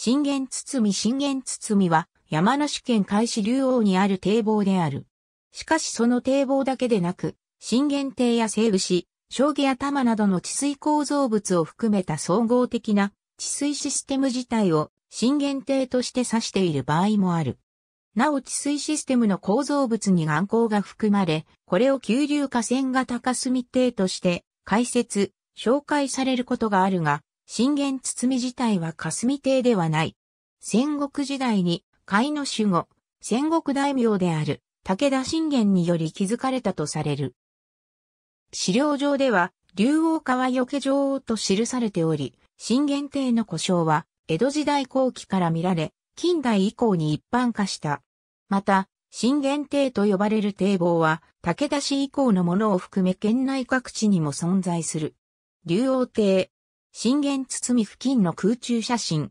信玄堤信玄堤は山梨県海市竜王にある堤防である。しかしその堤防だけでなく、信玄堤や西武市、将棋や玉などの治水構造物を含めた総合的な治水システム自体を信玄堤として指している場合もある。なお治水システムの構造物に眼光が含まれ、これを急流河川型霞堤として解説、紹介されることがあるが、信玄堤自体は霞邸ではない。戦国時代に、甲斐の守護、戦国大名である武田信玄により築かれたとされる。資料上では、竜王川除女王と記されており、信玄邸の故障は、江戸時代後期から見られ、近代以降に一般化した。また、信玄邸と呼ばれる堤防は、武田氏以降のものを含め県内各地にも存在する。竜王邸、震源包み付近の空中写真。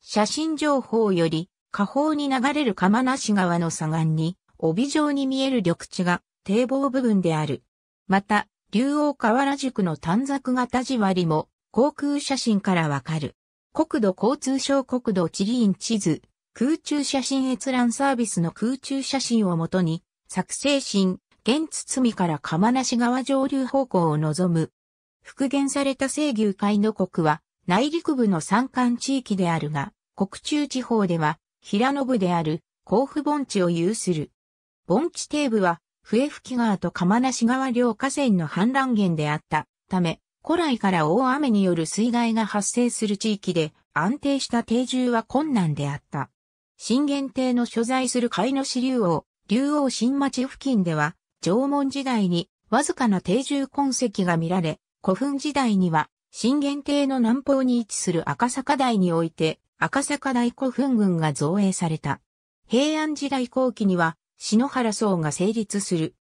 写真情報より、下方に流れる釜無川の左岸に、帯状に見える緑地が堤防部分である。また、竜王河原宿の短冊型地割も、航空写真からわかる。国土交通省国土地理院地図、空中写真閲覧サービスの空中写真をもとに、作成新、現包みから釜無川上流方向を望む復元された西牛海の国は、内陸部の山間地域であるが、国中地方では、平野部である甲府盆地を有する。盆地底部は、笛吹川と釜梨川両河川の氾濫源であったため、古来から大雨による水害が発生する地域で、安定した定住は困難であった。震源帝の所在する海の支流王、竜王新町付近では、縄文時代にわずかな定住痕跡が見られ、古墳時代には、震源底の南方に位置する赤坂台において、赤坂台古墳群が造営された。平安時代後期には、篠原荘が成立する。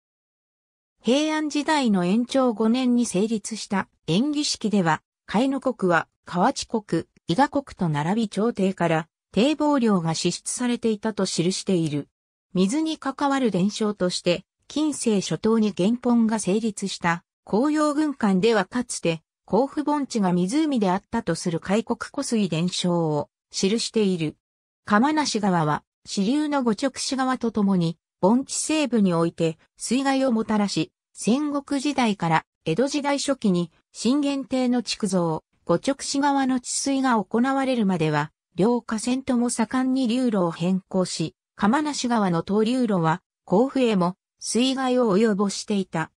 平安時代の延長5年に成立した演技式では、海野国は河内国、伊賀国と並び朝廷から堤防料が支出されていたと記している。水に関わる伝承として、近世初頭に原本が成立した紅葉軍艦ではかつて、甲府盆地が湖であったとする開国湖水伝承を記している。釜無川は支流の五直市川とともに盆地西部において水害をもたらし、戦国時代から江戸時代初期に震源帝の築造、五直市川の治水が行われるまでは、両河川とも盛んに流路を変更し、釜無川の東流路は甲府へも水害を及ぼしていた。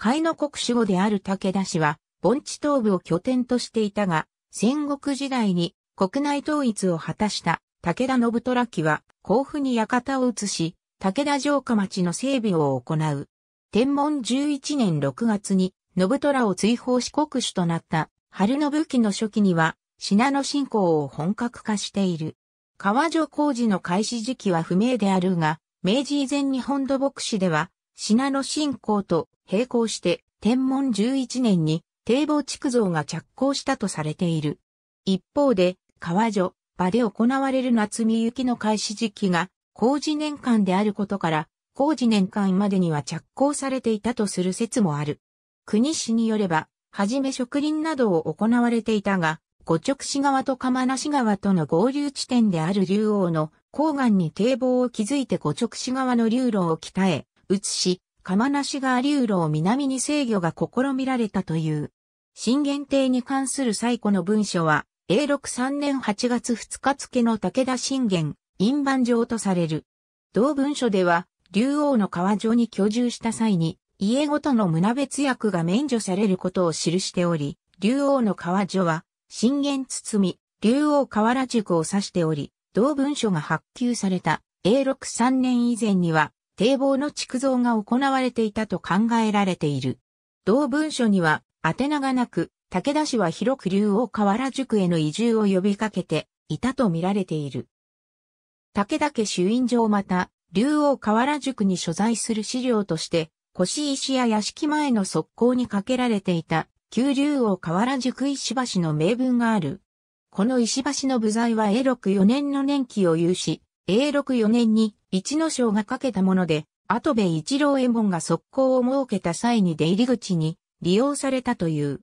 甲斐の国守護である武田氏は、盆地東部を拠点としていたが、戦国時代に国内統一を果たした武田信虎家は、甲府に館を移し、武田城下町の整備を行う。天文11年6月に、信虎を追放し国主となった、春信期の初期には、信濃信仰を本格化している。川城工事の開始時期は不明であるが、明治以前日本土牧師では、信濃信仰と並行して、天文11年に堤防築造が着工したとされている。一方で、川所、場で行われる夏見雪の開始時期が、工事年間であることから、工事年間までには着工されていたとする説もある。国市によれば、はじめ植林などを行われていたが、五直市川と釜市川との合流地点である竜王の郊岸に堤防を築いて五直市川の流路を鍛え、移し、釜梨川流路を南に制御が試みられたという。震源帝に関する最古の文書は、永禄3年8月2日付の武田信玄、印判状とされる。同文書では、竜王の川上に居住した際に、家ごとの胸別役が免除されることを記しており、竜王の川城は、信玄包み、竜王河原宿を指しており、同文書が発給された永禄3年以前には、堤防の築造が行われていたと考えられている。同文書には、宛名がなく、武田氏は広く竜王河原宿への移住を呼びかけていたと見られている。武田家主印上また、竜王河原宿に所在する資料として、腰石や屋敷前の側溝にかけられていた、旧竜王河原宿石橋の名文がある。この石橋の部材は永禄4年の年期を有し、永禄4年に一の章がかけたもので、後部一郎右衛門が速攻を設けた際に出入り口に利用されたという。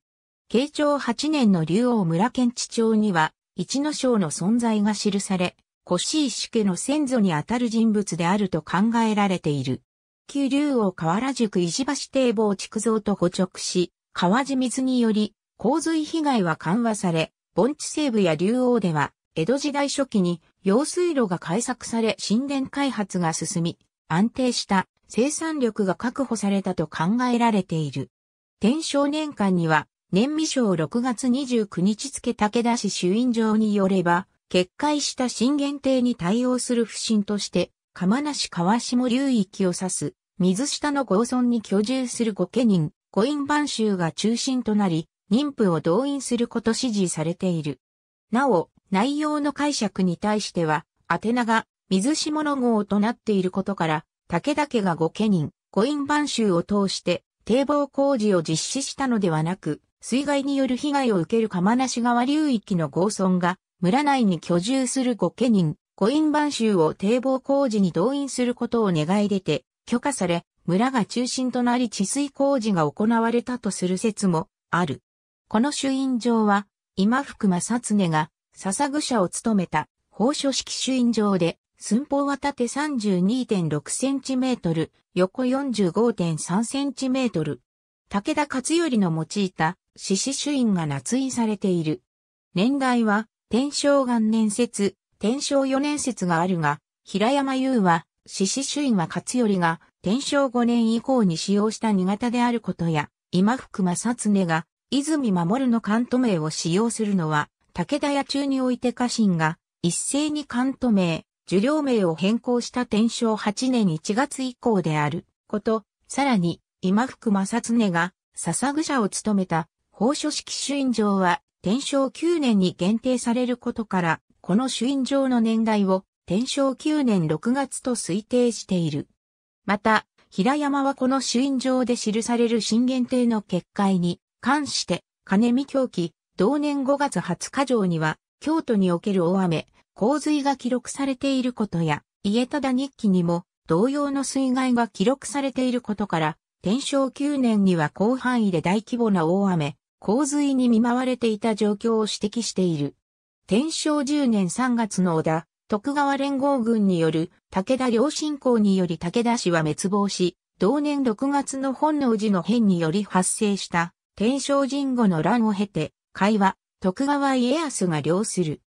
慶長8年の竜王村県地町には、一の章の存在が記され、越石家の先祖にあたる人物であると考えられている。旧竜王河原宿石橋堤防築造と補直し、川地水により、洪水被害は緩和され、盆地西部や竜王では、江戸時代初期に用水路が開削され新田開発が進み、安定した生産力が確保されたと考えられている。天正年間には、年未賞6月29日付武田市主院場によれば、決壊した震源堤に対応する不審として、釜梨川下流域を指す、水下の豪村に居住する御家人、御院番衆が中心となり、妊婦を動員すること指示されている。なお、内容の解釈に対しては、宛名が水下の号となっていることから、武田家が御家人、御院番衆を通して堤防工事を実施したのではなく、水害による被害を受ける釜無川流域の豪村が、村内に居住する御家人、御院番衆を堤防工事に動員することを願い出て、許可され、村が中心となり治水工事が行われたとする説もある。この主因状は、今福正常が笹具社を務めた、法書式朱印場で、寸法は縦 32.6cm、横 45.3cm。武田勝頼の用いた獅子朱印が捺印されている。年代は、天正元年説、天正四年説があるが、平山優は、獅子朱印は勝頼が、天正五年以降に使用した二型であることや、今福正常が、泉守の関東名を使用するのは、武田屋中において家臣が一斉に関東名、受領名を変更した天正8年1月以降であること、さらに今福正常が笹具者を務めた法書式主印状は天正9年に限定されることから、この主印状の年代を天正9年6月と推定している。また、平山はこの主印状で記される新限定の結界に関して、金見狂気、同年5月20日上には、京都における大雨、洪水が記録されていることや、家忠日記にも同様の水害が記録されていることから、天正9年には広範囲で大規模な大雨、洪水に見舞われていた状況を指摘している。天正10年3月の織田、徳川連合軍による武田両信公により武田氏は滅亡し、同年6月の本能寺の変により発生した天正神後の乱を経て、会話、徳川家康が領する。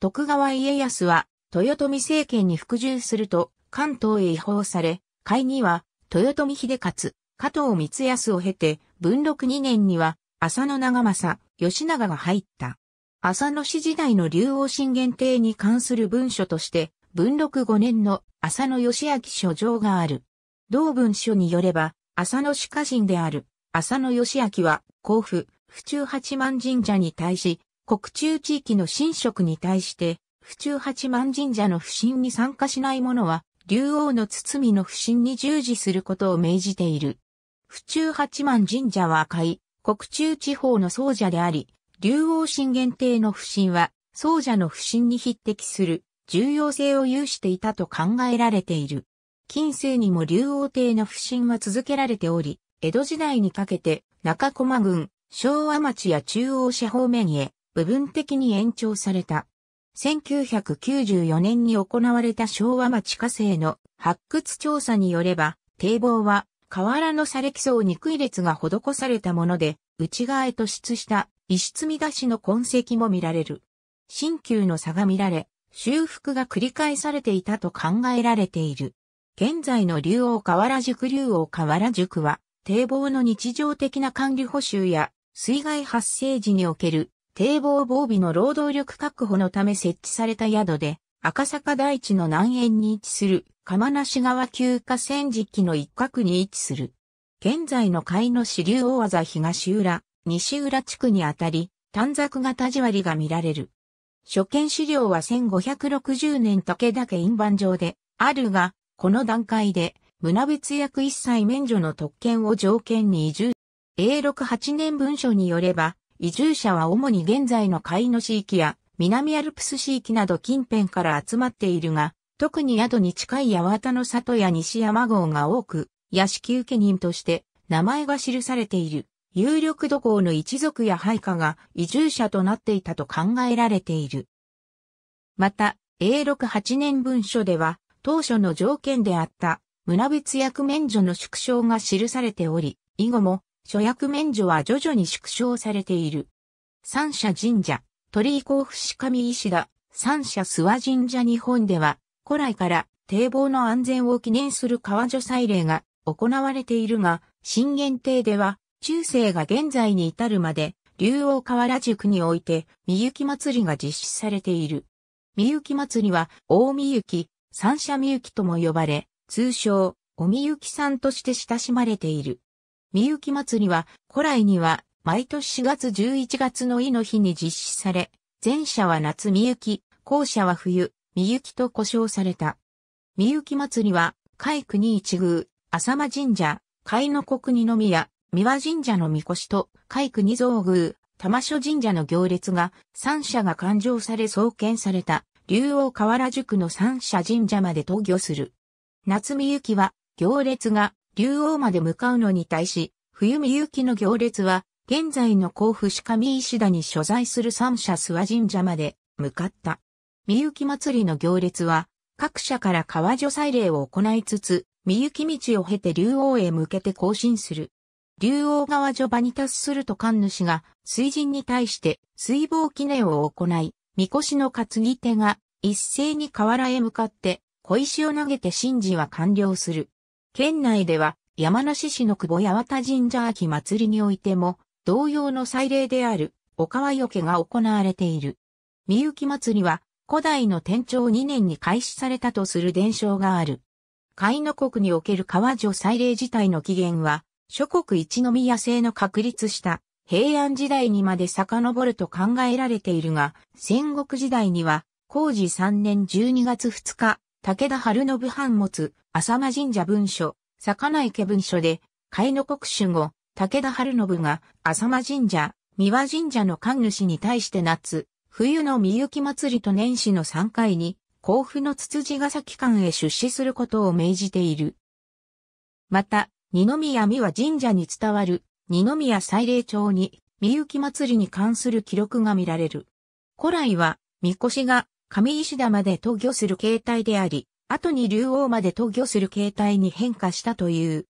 徳川家康は、豊臣政権に服従すると、関東へ違法され、会には、豊臣秀勝、加藤光康を経て、文禄2年には、浅野長政、吉長が入った。浅野氏時代の竜王新元帝に関する文書として、文禄5年の浅野義明書状がある。同文書によれば、浅野氏家臣である、浅野義明は、甲府、府中八幡神社に対し、国中地域の神職に対して、府中八幡神社の不審に参加しない者は、竜王の包みの不審に従事することを命じている。府中八幡神社は赤い、国中地方の僧者であり、竜王神限定の不審は、僧者の不審に匹敵する重要性を有していたと考えられている。近世にも竜王帝の不審は続けられており、江戸時代にかけて中駒郡、昭和町や中央社方面へ部分的に延長された。1994年に行われた昭和町火星の発掘調査によれば、堤防は河原の砂礫層に区位列が施されたもので、内側へ突出した石積み出しの痕跡も見られる。新旧の差が見られ、修復が繰り返されていたと考えられている。現在の竜王河原宿竜王河原宿は、堤防の日常的な管理補修や水害発生時における堤防防備の労働力確保のため設置された宿で、赤坂台地の南縁に位置する、釜無川急河川敷の一角に位置する。現在の海の支流大技東浦、西浦地区にあたり、短冊型地割りが見られる。初見資料は1560年武田家印判上で、あるが、この段階で、村別役一切免除の特権を条件に移住 A68 年文書によれば、移住者は主に現在の海野市域や南アルプス市域など近辺から集まっているが、特に宿に近い八幡の里や西山郷が多く、屋敷受人として名前が記されている有力土工の一族や配下が移住者となっていたと考えられている。また、A68 年文書では、当初の条件であった、村別役免除の縮小が記されており、以後も、諸役免除は徐々に縮小されている。三社神社、鳥居甲府市上石田、三社諏訪神社日本では、古来から堤防の安全を記念する川除祭礼が行われているが、新元帝では、中世が現在に至るまで、竜王河原宿において、三雪祭りが実施されている。三雪祭りは、大ゆき、三社ゆきとも呼ばれ、通称、おみゆきさんとして親しまれている。みゆき祭りは、古来には、毎年4月11月のいの日に実施され、前者は夏みゆき、後者は冬、みゆきと呼称された。みゆき祭りは、海国一宮、浅間神社、海の国二宮、三輪神社の神輿と、海国造宮、玉所神社の行列が、三社が勘定され創建された、竜王河原宿の三社神社まで登御する。夏みゆきは、行列が、竜王まで向かうのに対し、冬見行きの行列は、現在の甲府市上石田に所在する三社諏訪神社まで向かった。みゆき祭りの行列は、各社から川女祭礼を行いつつ、みゆき道を経て竜王へ向けて行進する。竜王川序場に達すると神主が水神に対して水防記念を行い、みこしの担ぎ手が一斉に河原へ向かって小石を投げて神事は完了する。県内では山梨市の久保八幡神社秋祭りにおいても同様の祭礼であるお川よけが行われている。三ゆ祭りは古代の天長2年に開始されたとする伝承がある。海の国における川女祭礼自体の起源は諸国一宮制の確立した平安時代にまで遡ると考えられているが、戦国時代には、工事3年12月2日、武田春信藩物、浅間神社文書、魚池文書で、海の国主後、武田春信が、浅間神社、三輪神社の神主に対して夏、冬の三雪祭りと年始の3回に、甲府のつつじヶ崎館へ出資することを命じている。また、二宮三輪神社に伝わる、二宮祭礼帳に、三雪祭りに関する記録が見られる。古来は、神輿が上石田まで渡御する形態であり、後に竜王まで渡御する形態に変化したという。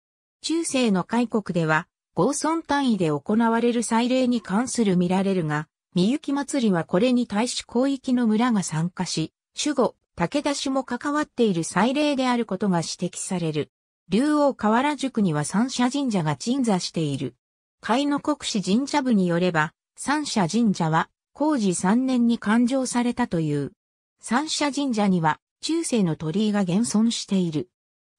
中世の開国では、合村単位で行われる祭礼に関する見られるが、三雪祭りはこれに対し広域の村が参加し、守護、武田氏も関わっている祭礼であることが指摘される。竜王河原宿には三社神社が鎮座している。海の国史神社部によれば、三社神社は、工事三年に勘定されたという。三社神社には中世の鳥居が現存している。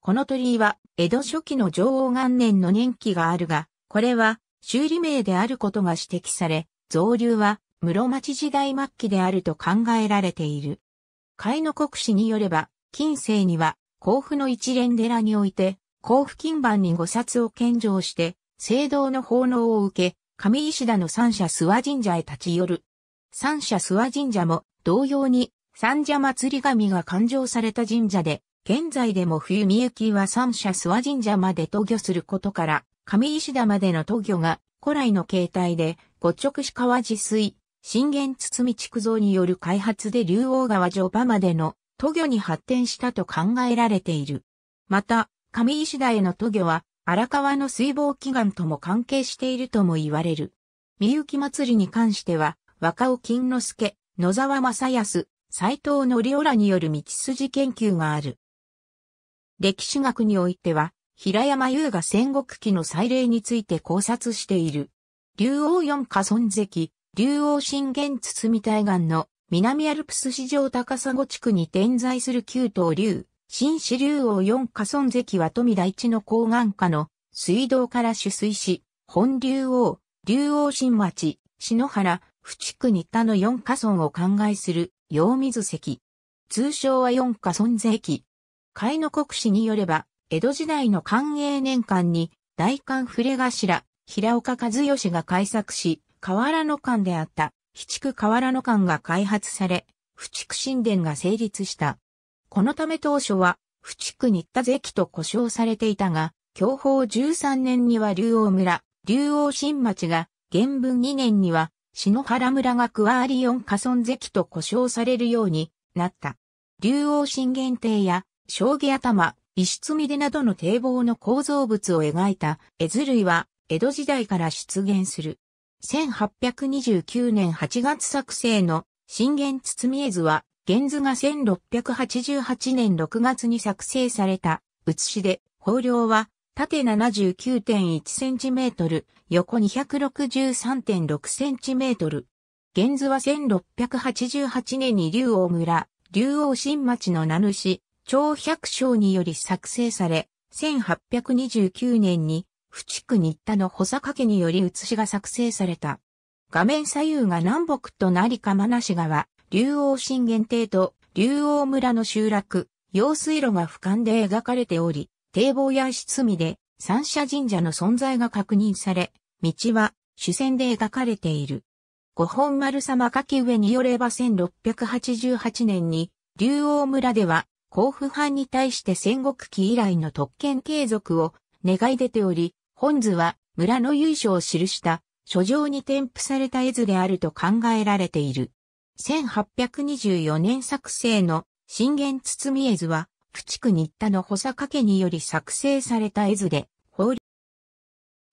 この鳥居は江戸初期の女王元年の年期があるが、これは修理名であることが指摘され、造流は室町時代末期であると考えられている。海の国史によれば、近世には甲府の一連寺において、甲府金板に五冊を献上して、聖堂の奉納を受け、上石田の三社諏訪神社へ立ち寄る。三社諏訪神社も同様に三社祭神が誕生された神社で、現在でも冬みゆきは三社諏訪神社まで渡御することから、上石田までの渡御が古来の形態で、五直市川治水、信玄堤築造による開発で竜王川上場までの渡御に発展したと考えられている。また、上石田への渡御は、荒川の水防祈願とも関係しているとも言われる。みゆき祭りに関しては、若尾金之助、野沢正康、斎藤則夫らによる道筋研究がある。歴史学においては、平山優が戦国期の祭礼について考察している。竜王四花村関竜王信玄堤対岸の南アルプス市場高砂地区に点在する旧東竜、新四竜王四花村関は富田一の高岸下の水道から取水し、本竜王、竜王新町、篠原、府地区に他の四花村を考えする陽水石。通称は四花村税駅。海の国史によれば、江戸時代の寛永年間に、大官れ頭、平岡和義が開作し、河原の館であった、非築河原の館が開発され、府築神殿が成立した。このため当初は、府築新田関と呼称されていたが、享保13年には竜王村、竜王新町が、元文2年には、篠原村がクワーリオン河村関と呼称されるようになった。竜王神玄帝や、将棋頭、石積み出などの堤防の構造物を描いた絵図類は、江戸時代から出現する。1829年8月作成の信玄包絵図は、原図が1688年6月に作成された、写しで、法領は縦 79.1cm、横 263.6cm。現図は1688年に竜王村、竜王新町の名主、長百姓により作成され、1829年に、府地区新田の保坂家により写しが作成された。画面左右が南北となり釜梨川、竜王新限定と竜王村の集落、用水路が俯瞰で描かれており、堤防や湿みで三社神社の存在が確認され、道は主戦で描かれている。五本丸様書き上によれば1688年に、竜王村では、甲府藩に対して戦国期以来の特権継続を願い出ており、本図は村の由緒を記した書状に添付された絵図であると考えられている。1824年作成の信玄包絵図は駆逐新田の補佐家により作成された絵図で、法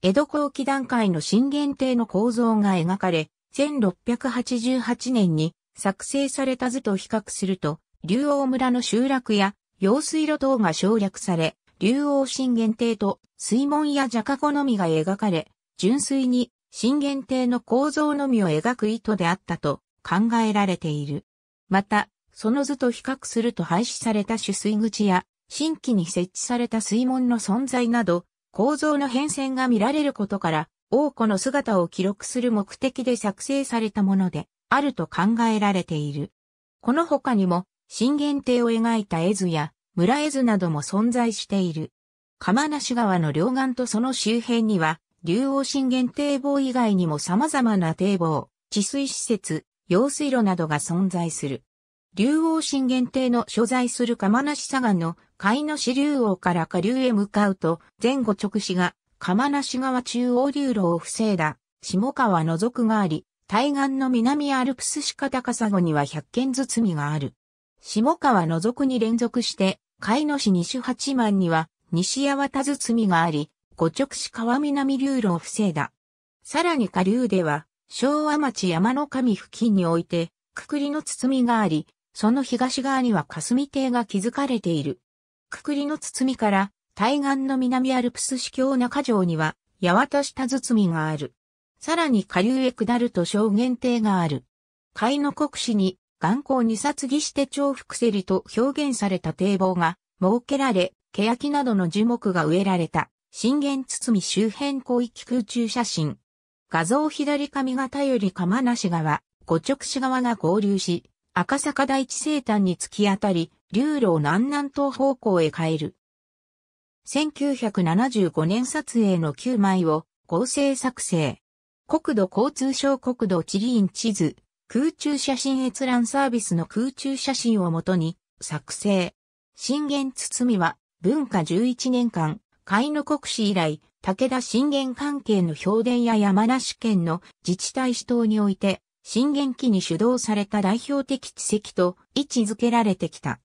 江戸後期段階の震源底の構造が描かれ、1688年に作成された図と比較すると、竜王村の集落や用水路等が省略され、竜王震源底と水門や蛇迦湖のみが描かれ、純粋に震源底の構造のみを描く意図であったと考えられている。また、その図と比較すると廃止された取水口や、新規に設置された水門の存在など、構造の変遷が見られることから、王くの姿を記録する目的で作成されたもので、あると考えられている。この他にも、震源底を描いた絵図や、村絵図なども存在している。釜無川の両岸とその周辺には、竜王震源堤防以外にも様々な堤防、治水施設、用水路などが存在する。竜王新限定の所在する釜梨左岸の貝の支竜王から下流へ向かうと、前後直視が釜梨川中央流路を防いだ下川のくがあり、対岸の南アルプス鹿高砂には百軒包みがある。下川のくに連続して、貝の市西八幡には西八幡みがあり、五直市川南流路を防いだ。さらに下流では、昭和町山の神付近において、くくりの包みがあり、その東側には霞堤が築かれている。くくりの包みから、対岸の南アルプス市境中城には、八幡下包みがある。さらに下流へ下ると小限堤がある。海の国史に、眼光に殺儀して重複せりと表現された堤防が設けられ、欅などの樹木が植えられた、震源包み周辺広域空中写真。画像左上方より釜無川、五直市側が合流し、赤坂第一生誕に突き当たり、流路を南南東方向へ変える。1975年撮影の9枚を合成作成。国土交通省国土地理院地図、空中写真閲覧サービスの空中写真をもとに作成。信玄堤は文化11年間、海の国史以来、武田信玄関係の評伝や山梨県の自治体指導において震源期に主導された代表的地籍と位置づけられてきた。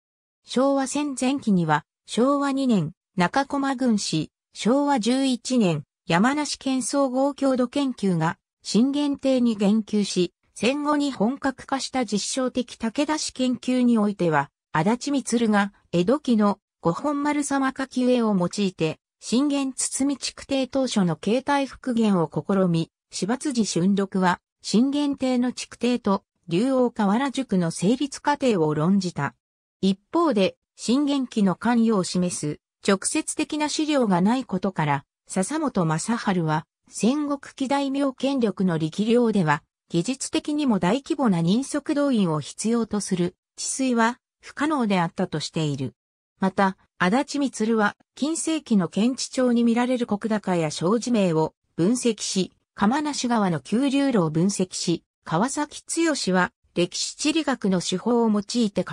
昭和戦前期には、昭和2年、中駒郡市、昭和11年、山梨県総合郷土研究が、震源帝に言及し、戦後に本格化した実証的武田市研究においては、足立光が江戸期の五本丸様書き絵を用いて、震源包地区帝。当初の形態復元を試み、芝辻春録は、震源帝の築堤と竜王河原塾の成立過程を論じた。一方で、震源期の関与を示す直接的な資料がないことから、笹本正春は、戦国期大名権力の力量では、技術的にも大規模な人足動員を必要とする治水は不可能であったとしている。また、足立光は近世紀の検地町に見られる国高や小地名を分析し、釜梨川の急流路を分析し、川崎剛は歴史地理学の手法を用いて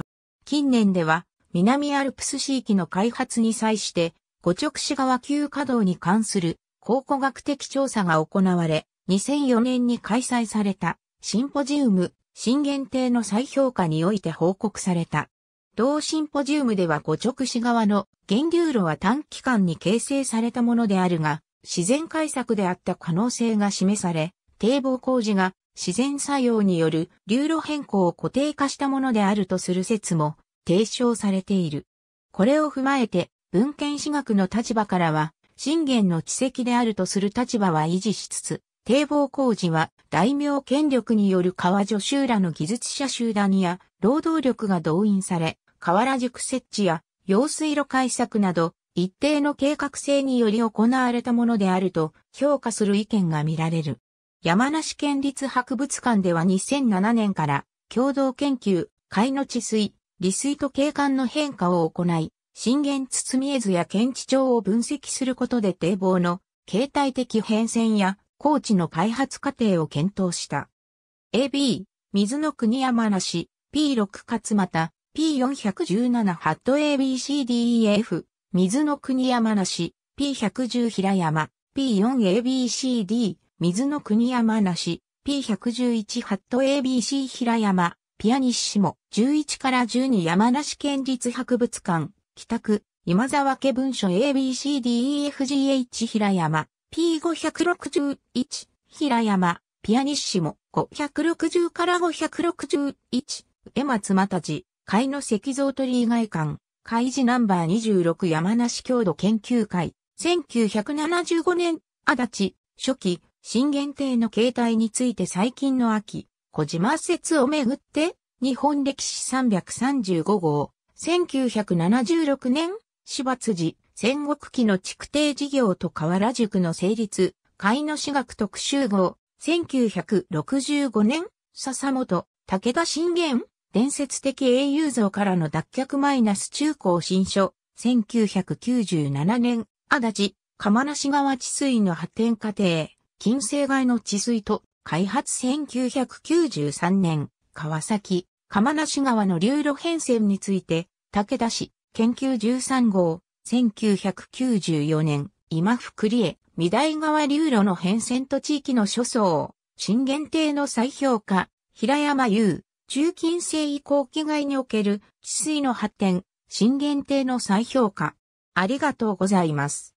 近年では南アルプス地域の開発に際して、五直市川急稼働に関する考古学的調査が行われ、2004年に開催されたシンポジウム、震源定の再評価において報告された。同シンポジウムでは五直市川の源流路は短期間に形成されたものであるが、自然解作であった可能性が示され、堤防工事が自然作用による流路変更を固定化したものであるとする説も提唱されている。これを踏まえて、文献史学の立場からは、信玄の奇跡であるとする立場は維持しつつ、堤防工事は大名権力による川女手らの技術者集団や労働力が動員され、河原塾設置や用水路開削など一定の計画性により行われたものであると評価する意見が見られる。山梨県立博物館では2007年から共同研究、海の治水、利水と景観の変化を行い、震源包み絵図や検知帳を分析することで堤防の形態的変遷や高地の開発過程を検討した。AB、水の国山梨、P6 勝又、P417 ハット ABCDEF、水の国山梨、P110 平山、P4ABCD、水の国山梨、P111 ハット ABC 平山、ピアニッシモ、11から12山梨県立博物館、北区、今沢家文書 ABCDEFGH 平山、P561、平山、ピアニッシモ、560から561、江松又地、貝の石像鳥以外館。開示ナンバー26山梨郷土研究会、1975年、足立、初期、新元定の形態について最近の秋、小島説をめぐって、日本歴史335号、1976年、芝辻、戦国期の築堤事業と河原塾の成立、海の私学特集号、1965年、笹本、武田信玄伝説的英雄像からの脱却マイナス中高新書、1997年、足立、釜無川治水の発展過程、近世外の治水と開発1993年、川崎、釜無川の流路変遷について、武田氏、研究13号、1994年、今福里へ、御台川流路の変遷と地域の諸層、新限定の再評価、平山優、中近世以降期外における治水の発展、新限定の再評価。ありがとうございます。